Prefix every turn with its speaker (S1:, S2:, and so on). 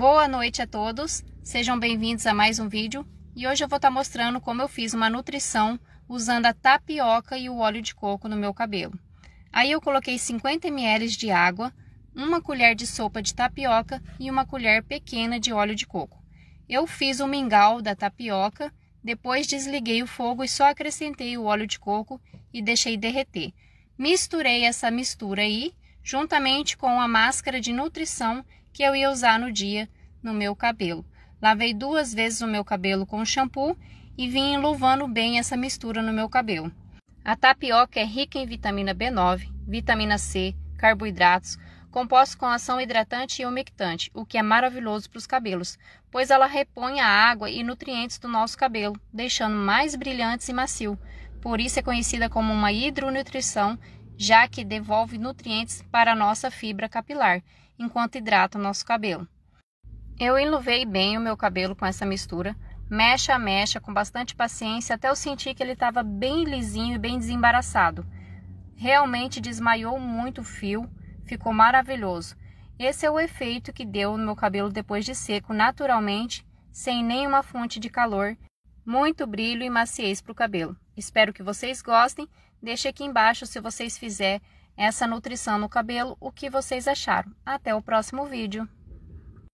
S1: Boa noite a todos, sejam bem-vindos a mais um vídeo e hoje eu vou estar tá mostrando como eu fiz uma nutrição usando a tapioca e o óleo de coco no meu cabelo. Aí eu coloquei 50 ml de água, uma colher de sopa de tapioca e uma colher pequena de óleo de coco. Eu fiz o um mingau da tapioca, depois desliguei o fogo e só acrescentei o óleo de coco e deixei derreter. Misturei essa mistura aí juntamente com a máscara de nutrição que eu ia usar no dia no meu cabelo. Lavei duas vezes o meu cabelo com shampoo e vim enluvando bem essa mistura no meu cabelo. A tapioca é rica em vitamina B9, vitamina C, carboidratos, composto com ação hidratante e umectante, o que é maravilhoso para os cabelos, pois ela repõe a água e nutrientes do nosso cabelo, deixando mais brilhantes e macio. Por isso é conhecida como uma hidronutrição já que devolve nutrientes para a nossa fibra capilar, enquanto hidrata o nosso cabelo. Eu enluvei bem o meu cabelo com essa mistura, mecha a mecha com bastante paciência até eu sentir que ele estava bem lisinho e bem desembaraçado. Realmente desmaiou muito o fio, ficou maravilhoso. Esse é o efeito que deu no meu cabelo depois de seco naturalmente, sem nenhuma fonte de calor, muito brilho e maciez para o cabelo. Espero que vocês gostem. Deixe aqui embaixo se vocês fizerem essa nutrição no cabelo, o que vocês acharam. Até o próximo vídeo.